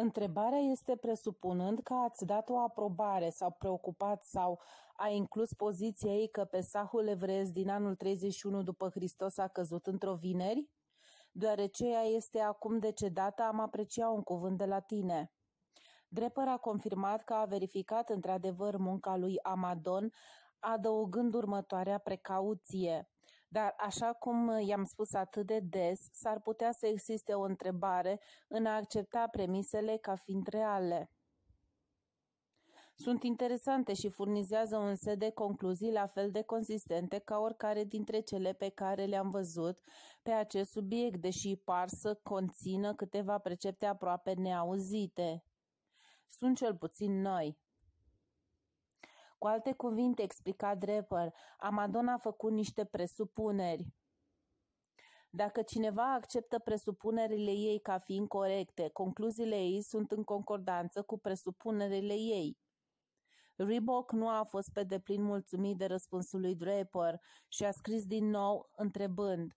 Întrebarea este presupunând că ați dat o aprobare sau preocupat sau a inclus poziția ei că Pesahul evreiesc din anul 31 după Hristos a căzut într-o vineri? Deoarece ea este acum decedată, am apreciat un cuvânt de la tine. Drepăr a confirmat că a verificat într-adevăr munca lui Amadon, adăugând următoarea precauție. Dar, așa cum i-am spus atât de des, s-ar putea să existe o întrebare în a accepta premisele ca fiind reale. Sunt interesante și furnizează un set de concluzii la fel de consistente ca oricare dintre cele pe care le-am văzut pe acest subiect, deși par să conțină câteva precepte aproape neauzite. Sunt cel puțin noi, cu alte cuvinte, explica Draper, Amadon a făcut niște presupuneri. Dacă cineva acceptă presupunerile ei ca fiind corecte, concluziile ei sunt în concordanță cu presupunerile ei. Reebok nu a fost pe deplin mulțumit de răspunsul lui Draper și a scris din nou întrebând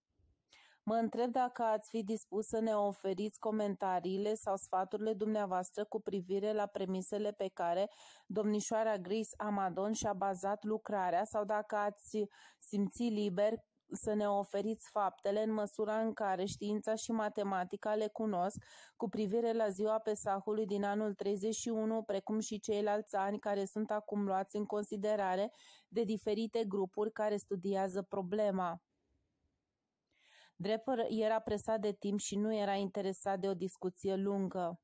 Mă întreb dacă ați fi dispus să ne oferiți comentariile sau sfaturile dumneavoastră cu privire la premisele pe care domnișoara Gris Amadon și-a bazat lucrarea sau dacă ați simți liber să ne oferiți faptele în măsura în care știința și matematica le cunosc cu privire la ziua Pesahului din anul 31, precum și ceilalți ani care sunt acum luați în considerare de diferite grupuri care studiază problema. Draper era presat de timp și nu era interesat de o discuție lungă.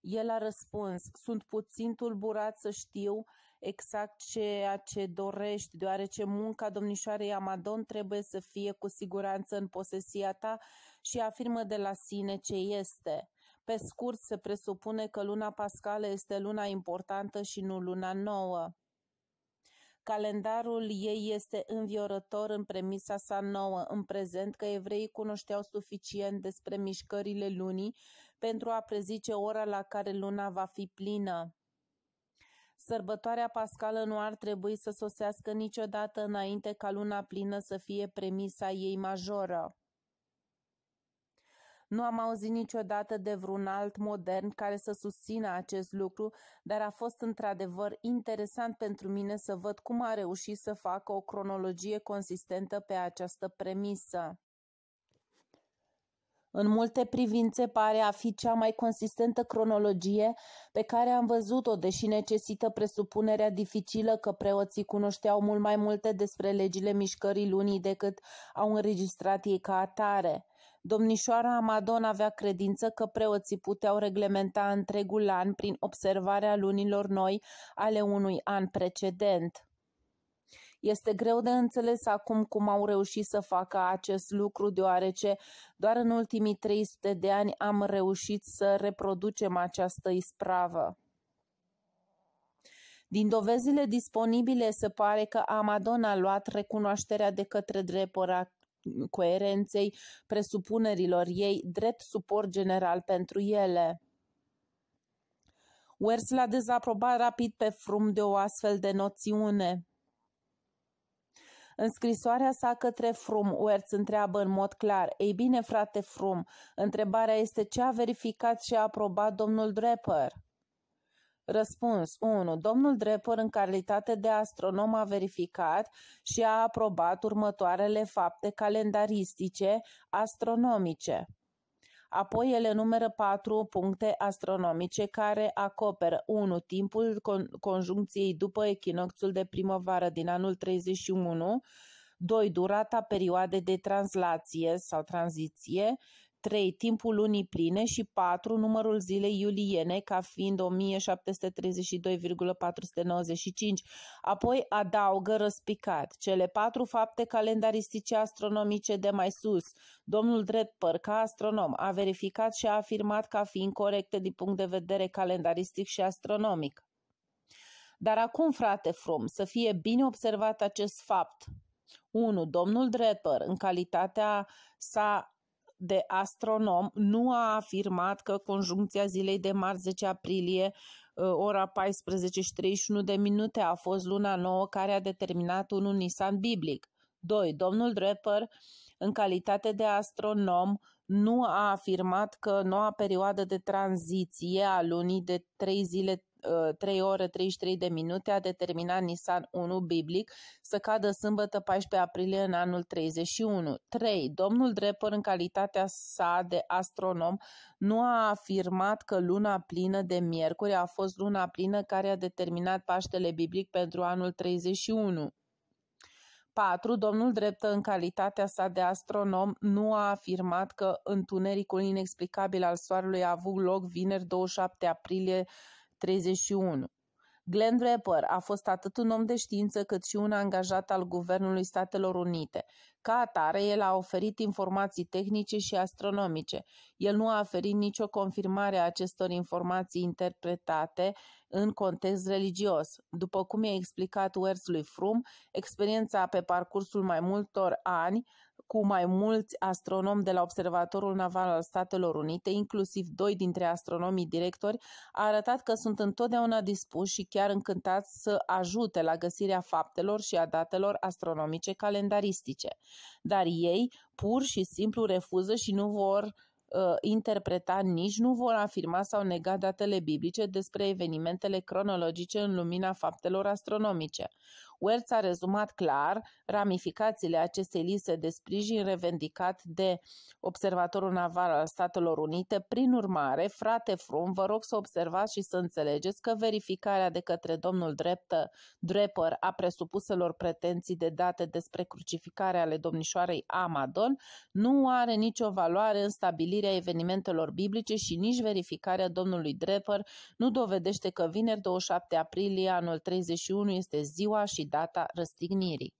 El a răspuns, sunt puțin tulburat să știu exact ceea ce dorești, deoarece munca domnișoarei Amadon trebuie să fie cu siguranță în posesia ta și afirmă de la sine ce este. Pe scurt, se presupune că luna pascală este luna importantă și nu luna nouă. Calendarul ei este înviorător în premisa sa nouă, în prezent că evreii cunoșteau suficient despre mișcările lunii pentru a prezice ora la care luna va fi plină. Sărbătoarea pascală nu ar trebui să sosească niciodată înainte ca luna plină să fie premisa ei majoră. Nu am auzit niciodată de vreun alt modern care să susțină acest lucru, dar a fost într-adevăr interesant pentru mine să văd cum a reușit să facă o cronologie consistentă pe această premisă. În multe privințe pare a fi cea mai consistentă cronologie pe care am văzut-o, deși necesită presupunerea dificilă că preoții cunoșteau mult mai multe despre legile mișcării lunii decât au înregistrat ei ca atare. Domnișoara Amadon avea credință că preoții puteau reglementa întregul an prin observarea lunilor noi ale unui an precedent. Este greu de înțeles acum cum au reușit să facă acest lucru, deoarece doar în ultimii 300 de ani am reușit să reproducem această ispravă. Din dovezile disponibile se pare că Amadon a luat recunoașterea de către coerenței presupunerilor ei drept suport general pentru ele. Wers l-a dezaprobat rapid pe frum de o astfel de noțiune. În scrisoarea sa către Frum, Wertz întreabă în mod clar, Ei bine, frate Frum, întrebarea este ce a verificat și a aprobat domnul Draper? Răspuns 1. Domnul Drepor, în calitate de astronom, a verificat și a aprobat următoarele fapte calendaristice astronomice. Apoi ele numără patru puncte astronomice care acoperă 1. timpul con- conjuncției după echinocțul de primăvară din anul 31, 2. durata perioadei de translație sau tranziție 3. Timpul lunii pline și 4. Numărul zilei iuliene ca fiind 1732,495. Apoi adaugă răspicat cele patru fapte calendaristice astronomice de mai sus. Domnul Drepper, ca astronom, a verificat și a afirmat ca fiind corecte din punct de vedere calendaristic și astronomic. Dar acum, frate Frum, să fie bine observat acest fapt. 1. Domnul Dredber, în calitatea sa de astronom nu a afirmat că conjuncția zilei de marți 10 aprilie, uh, ora 14 și 31 de minute, a fost luna nouă care a determinat un unisan biblic. 2. Domnul Draper, în calitate de astronom, nu a afirmat că noua perioadă de tranziție a lunii de 3 zile 3 uh, ore 33 de minute a determinat Nissan 1 biblic să cadă sâmbătă 14 aprilie în anul 31. 3. Domnul Draper, în calitatea sa de astronom, nu a afirmat că luna plină de miercuri a fost luna plină care a determinat Paștele biblic pentru anul 31. 4. Domnul Dreptă, în calitatea sa de astronom, nu a afirmat că întunericul inexplicabil al Soarelui a avut loc vineri 27 aprilie 31. Glenn Draper a fost atât un om de știință cât și un angajat al Guvernului Statelor Unite. Ca atare, el a oferit informații tehnice și astronomice. El nu a oferit nicio confirmare a acestor informații interpretate în context religios. După cum i-a explicat Wersley Frum, experiența pe parcursul mai multor ani cu mai mulți astronomi de la Observatorul Naval al Statelor Unite, inclusiv doi dintre astronomii directori, a arătat că sunt întotdeauna dispuși și chiar încântați să ajute la găsirea faptelor și a datelor astronomice calendaristice. Dar ei pur și simplu refuză și nu vor uh, interpreta, nici nu vor afirma sau nega datele biblice despre evenimentele cronologice în lumina faptelor astronomice. Wertz a rezumat clar ramificațiile acestei liste de sprijin revendicat de Observatorul Naval al Statelor Unite. Prin urmare, frate Frum, vă rog să observați și să înțelegeți că verificarea de către domnul Dreptă, Draper a presupuselor pretenții de date despre crucificarea ale domnișoarei Amadon nu are nicio valoare în stabilirea evenimentelor biblice și nici verificarea domnului Draper nu dovedește că vineri 27 aprilie anul 31 este ziua și data răstignirii.